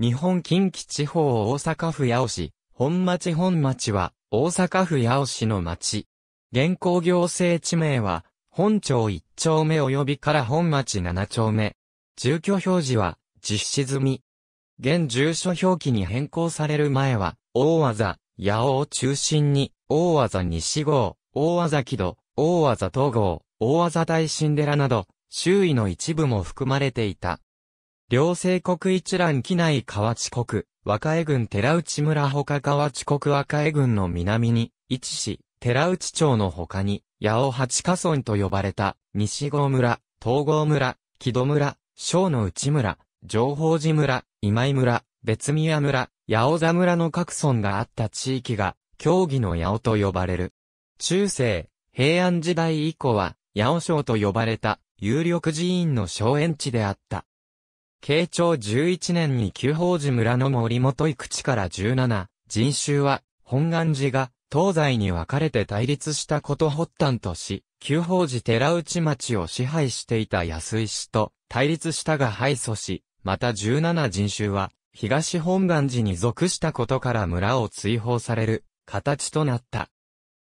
日本近畿地方大阪府八尾市、本町本町は、大阪府八尾市の町。現行行政地名は、本町1丁目及びから本町7丁目。住居表示は、実施済み。現住所表記に変更される前は、大技、八尾を中心に、大技西郷、大技木戸、大技東郷、大技大神寺など、周囲の一部も含まれていた。両西国一覧機内河内国、若江郡寺内村他河内国若江郡の南に位置し、寺内町の他に、八尾八家村と呼ばれた、西郷村、東郷村、木戸村、小野内村、上宝寺村、今井村、別宮村、八尾座村の各村があった地域が、競技の八尾と呼ばれる。中世、平安時代以降は、八尾省と呼ばれた、有力寺院の荘園地であった。慶長11年に旧宝寺村の森本井口から17、人衆は、本願寺が、東西に分かれて対立したこと発端とし、旧宝寺寺内町を支配していた安井氏と対立したが敗訴し、また17人衆は、東本願寺に属したことから村を追放される、形となった。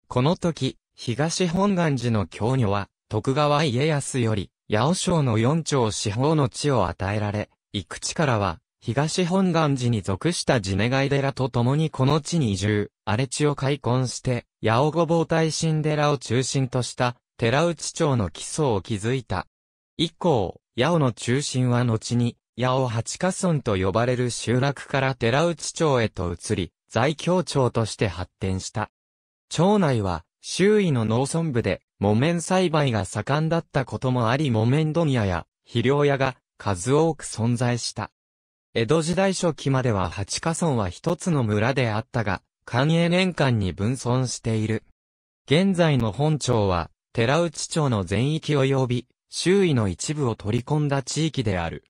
この時、東本願寺の教女は、徳川家康より、八尾省の四町四方の地を与えられ、幾地からは、東本願寺に属した地願い寺と共にこの地に移住、荒れ地を開墾して、八尾御坊大神寺を中心とした、寺内町の基礎を築いた。以降、八尾の中心は後に、八尾八家村と呼ばれる集落から寺内町へと移り、在京町として発展した。町内は、周囲の農村部で木綿栽培が盛んだったこともあり木綿問屋や肥料屋が数多く存在した。江戸時代初期までは八ヶ村は一つの村であったが、官営年間に分村している。現在の本町は、寺内町の全域及び、周囲の一部を取り込んだ地域である。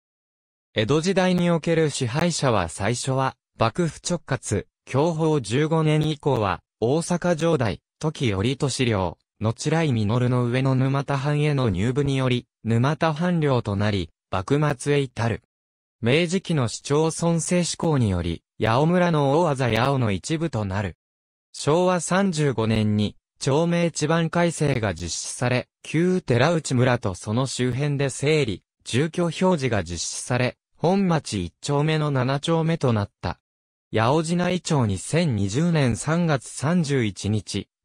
江戸時代における支配者は最初は、幕府直轄、享保15年以降は、大阪城代、時よりと資料、後来実の上の沼田藩への入部により、沼田藩領となり、幕末へ至る。明治期の市町村制施行により、八尾村の大技八尾の一部となる。昭和35年に、町名地盤改正が実施され、旧寺内村とその周辺で整理、住居表示が実施され、本町一丁目の七丁目となった。八尾寺内町に2020年3月31日、